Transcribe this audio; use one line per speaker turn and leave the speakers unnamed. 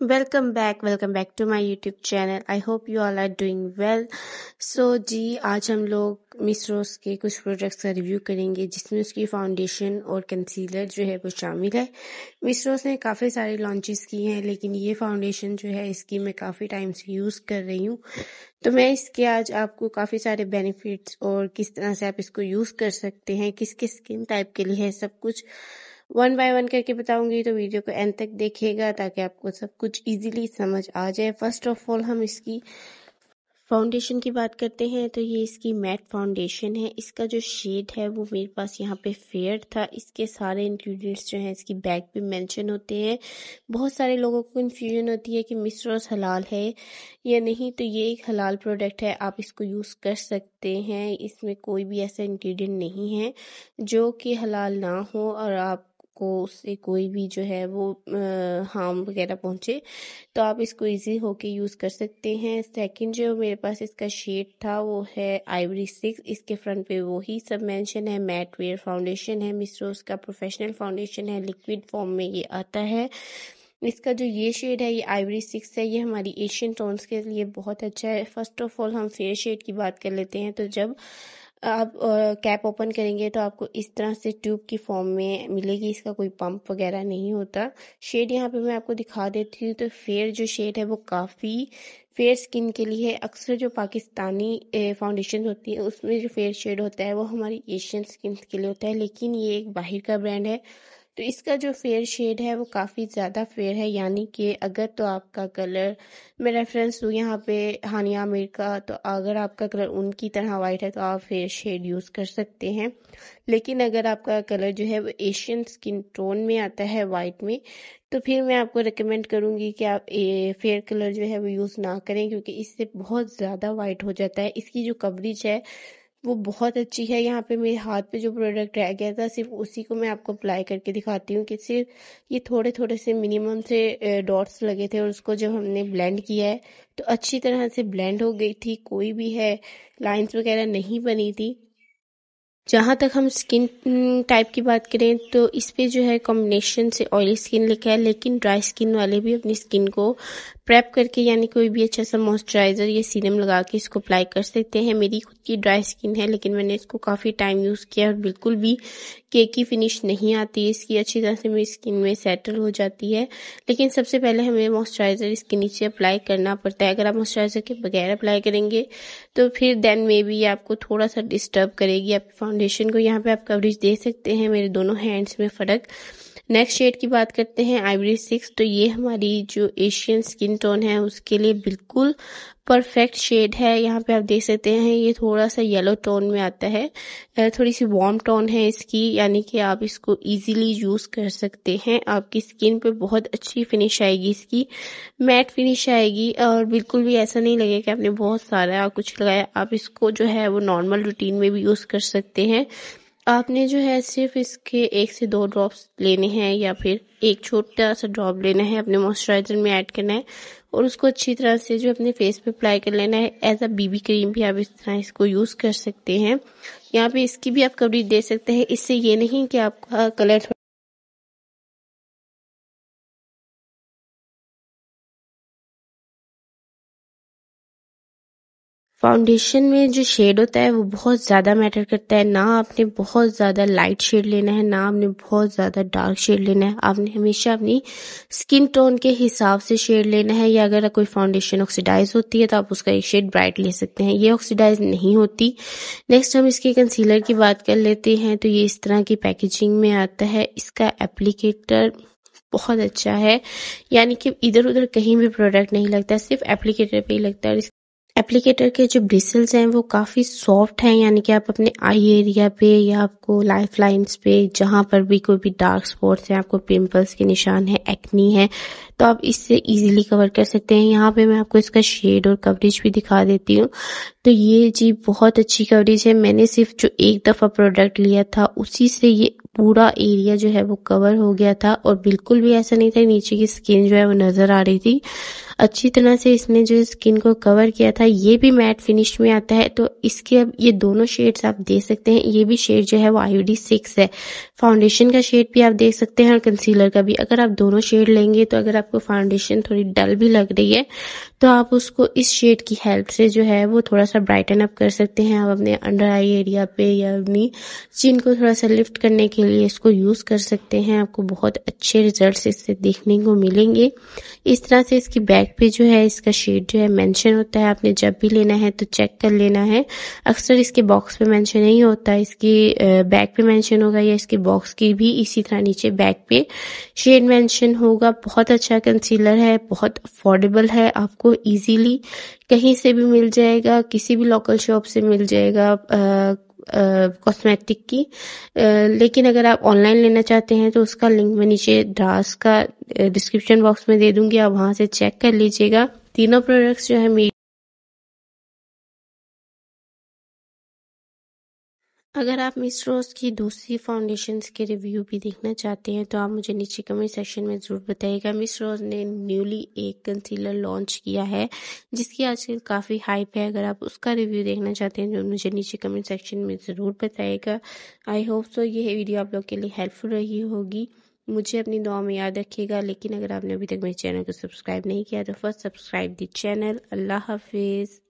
welcome back welcome back to my YouTube channel I hope you all are doing well so जी आज हम लोग मिसरोस के कुछ प्रोडक्ट्स का रिव्यू करेंगे जिसमें उसकी फाउंडेशन और कंसीलर जो है वो शामिल है मिसरोस ने काफ़ी सारे लॉन्चेस की हैं लेकिन ये फाउंडेशन जो है इसकी मैं काफ़ी टाइम से यूज़ कर रही हूँ तो मैं इसके आज आपको काफ़ी सारे बेनिफिट्स और किस तरह से आप इसको यूज़ कर सकते हैं किस किस स्किन टाइप के लिए है सब कुछ वन बाय वन करके बताऊंगी तो वीडियो को एंड तक देखिएगा ताकि आपको सब कुछ इजीली समझ आ जाए फर्स्ट ऑफ ऑल हम इसकी फाउंडेशन की बात करते हैं तो ये इसकी मैट फाउंडेशन है इसका जो शेड है वो मेरे पास यहाँ पे फेयर था इसके सारे इंग्रेडिएंट्स जो हैं इसकी बैग पे मेंशन होते हैं बहुत सारे लोगों को कन्फ्यूजन होती है कि मिसरोस हलाल है या नहीं तो ये एक हलाल प्रोडक्ट है आप इसको यूज़ कर सकते हैं इसमें कोई भी ऐसा इन्ग्रीडियंट नहीं है जो कि हलाल ना हो और आप आपको उससे कोई भी जो है वो हार्म वगैरह पहुँचे तो आप इसको इजी होके यूज़ कर सकते हैं सेकंड जो मेरे पास इसका शेड था वो है आइवरी सिक्स इसके फ्रंट पे वही सब मेंशन है मैट वेयर फाउंडेशन है मिसरोस का प्रोफेशनल फाउंडेशन है लिक्विड फॉर्म में ये आता है इसका जो ये शेड है ये आइवरी सिक्स है ये हमारी एशियन टोन्स के लिए बहुत अच्छा है फर्स्ट ऑफ ऑल हम फेयर शेड की बात कर लेते हैं तो जब आप कैप ओपन करेंगे तो आपको इस तरह से ट्यूब की फॉर्म में मिलेगी इसका कोई पंप वगैरह नहीं होता शेड यहाँ पे मैं आपको दिखा देती हूँ तो फेयर जो शेड है वो काफ़ी फेयर स्किन के लिए है अक्सर जो पाकिस्तानी फाउंडेशन होती है उसमें जो फेयर शेड होता है वो हमारी एशियन स्किन के लिए होता है लेकिन ये एक बाहर का ब्रांड है तो इसका जो फेयर शेड है वो काफ़ी ज़्यादा फेयर है यानी कि अगर तो आपका कलर मैं रेफरेंस दूँ यहाँ पे हानिया आमिर का तो अगर आपका कलर उनकी तरह वाइट है तो आप फेयर शेड यूज़ कर सकते हैं लेकिन अगर आपका कलर जो है वो एशियन स्किन टोन में आता है वाइट में तो फिर मैं आपको रिकमेंड करूँगी कि आप फेयर कलर जो है वो यूज़ ना करें क्योंकि इससे बहुत ज़्यादा वाइट हो जाता है इसकी जो कवरेज है वो बहुत अच्छी है यहाँ पे मेरे हाथ पे जो प्रोडक्ट रह गया था सिर्फ उसी को मैं आपको अप्लाई करके दिखाती हूँ कि सिर्फ ये थोड़े थोड़े से मिनिमम से डॉट्स लगे थे और उसको जब हमने ब्लेंड किया है तो अच्छी तरह से ब्लेंड हो गई थी कोई भी है लाइंस वगैरह नहीं बनी थी जहाँ तक हम स्किन टाइप की बात करें तो इस पर जो है कॉम्बिनेशन से ऑयली स्किन लिखा है लेकिन ड्राई स्किन वाले भी अपनी स्किन को प्रेप करके यानी कोई भी अच्छा सा मॉइस्चराइज़र या सीरम लगा के इसको अप्लाई कर सकते हैं मेरी खुद की ड्राई स्किन है लेकिन मैंने इसको काफ़ी टाइम यूज़ किया और बिल्कुल भी केक की फिनिश नहीं आती इसकी अच्छी तरह से मेरी स्किन में सेटल हो जाती है लेकिन सबसे पहले हमें मॉइस्चराइज़र इसके नीचे अप्लाई करना पड़ता है अगर आप मॉइस्चराइज़र के बगैर अप्लाई करेंगे तो फिर देन मे बी आपको थोड़ा सा डिस्टर्ब करेगी आपकी फाउंडेशन को यहाँ पे आप कवरेज दे सकते हैं मेरे दोनों हैंड्स में फ़र्क नेक्स्ट शेड की बात करते हैं आइवरी सिक्स तो ये हमारी जो एशियन स्किन टोन है उसके लिए बिल्कुल परफेक्ट शेड है यहाँ पे आप देख सकते हैं ये थोड़ा सा येलो टोन में आता है थोड़ी सी वार्म टोन है इसकी यानी कि आप इसको इजीली यूज़ कर सकते हैं आपकी स्किन पे बहुत अच्छी फिनिश आएगी इसकी मैट फिनिश आएगी और बिल्कुल भी ऐसा नहीं लगेगा कि आपने बहुत सारा कुछ लगाया आप इसको जो है वो नॉर्मल रूटीन में भी यूज़ कर सकते हैं आपने जो है सिर्फ इसके एक से दो ड्रॉप्स लेने हैं या फिर एक छोटा सा ड्रॉप लेना है अपने मॉइस्चराइजर में ऐड करना है और उसको अच्छी तरह से जो अपने फेस पे अप्लाई कर लेना है एज अ बीबी क्रीम भी आप इस तरह इसको यूज़ कर सकते हैं यहाँ पे इसकी भी आप कवरेज दे सकते हैं इससे ये नहीं कि आपका कलर फाउंडेशन में जो शेड होता है वो बहुत ज़्यादा मैटर करता है ना आपने बहुत ज़्यादा लाइट शेड लेना है ना आपने बहुत ज़्यादा डार्क शेड लेना है आपने हमेशा अपनी स्किन टोन के हिसाब से शेड लेना है या अगर कोई फाउंडेशन ऑक्सीडाइज होती है तो आप उसका एक शेड ब्राइट ले सकते हैं ये ऑक्सीडाइज नहीं होती नेक्स्ट हम इसके कंसीलर की बात कर लेते हैं तो ये इस तरह की पैकेजिंग में आता है इसका एप्लीकेटर बहुत अच्छा है यानी कि इधर उधर कहीं भी प्रोडक्ट नहीं लगता सिर्फ एप्लीकेटर पर ही लगता है एप्लीकेटर के जो ब्रिसल्स हैं वो काफ़ी सॉफ्ट हैं यानी कि आप अपने आई एरिया पे या आपको लाइफ लाइन्स पे जहाँ पर भी कोई भी डार्क स्पॉट्स हैं आपको पिंपल्स के निशान हैं एक्नी है तो आप इससे इजीली कवर कर सकते हैं यहाँ पे मैं आपको इसका शेड और कवरेज भी दिखा देती हूँ तो ये जी बहुत अच्छी कवरेज है मैंने सिर्फ जो एक दफ़ा प्रोडक्ट लिया था उसी से ये पूरा एरिया जो है वो कवर हो गया था और बिल्कुल भी ऐसा नहीं था नीचे की स्किन जो है वो नज़र आ रही थी अच्छी तरह से इसने जो स्किन को कवर किया था ये भी मैट फिनिश में आता है तो इसके अब ये दोनों शेड्स आप देख सकते हैं ये भी शेड जो है वो आई सिक्स है फाउंडेशन का शेड भी आप देख सकते हैं और कंसीलर का भी अगर आप दोनों शेड लेंगे तो अगर आपको फाउंडेशन थोड़ी डल भी लग रही है तो आप उसको इस शेड की हेल्प से जो है वो थोड़ा सा ब्राइटन अप कर सकते हैं आप अपने अंडर आई एरिया पे या अपनी चिन को थोड़ा सा लिफ्ट करने के के लिए इसको यूज़ कर सकते हैं आपको बहुत अच्छे रिजल्ट्स इससे देखने को मिलेंगे इस तरह से इसकी बैक पे जो है इसका शेड जो है मेंशन होता है आपने जब भी लेना है तो चेक कर लेना है अक्सर इसके बॉक्स पे मेंशन नहीं होता इसकी बैक पे मेंशन होगा या इसके बॉक्स की भी इसी तरह नीचे बैक पे शेड मेंशन होगा बहुत अच्छा कंसीलर है बहुत अफोर्डेबल है आपको ईजीली कहीं से भी मिल जाएगा किसी भी लोकल शॉप से मिल जाएगा आ, कॉस्मेटिक की लेकिन अगर आप ऑनलाइन लेना चाहते हैं तो उसका लिंक मैं नीचे ड्रास का डिस्क्रिप्शन बॉक्स में दे दूंगी आप वहां से चेक कर लीजिएगा तीनों प्रोडक्ट्स जो है मेरी अगर आप मिस रोज़ की दूसरी फाउंडेशन के रिव्यू भी देखना चाहते हैं तो आप मुझे नीचे कमेंट सेक्शन में ज़रूर बताइएगा मिस रोज़ ने न्यूली एक कंसीलर लॉन्च किया है जिसकी आजकल काफ़ी हाइप है अगर आप उसका रिव्यू देखना चाहते हैं तो मुझे नीचे कमेंट सेक्शन में ज़रूर बताइएगा आई होप सो ये वीडियो आप लोग के लिए हेल्पफुल रही होगी मुझे अपनी दुआ में याद रखिएगा लेकिन अगर आपने अभी तक मेरे चैनल को सब्सक्राइब नहीं किया तो फर्स्ट सब्सक्राइब दी चैनल अल्लाह हाफिज़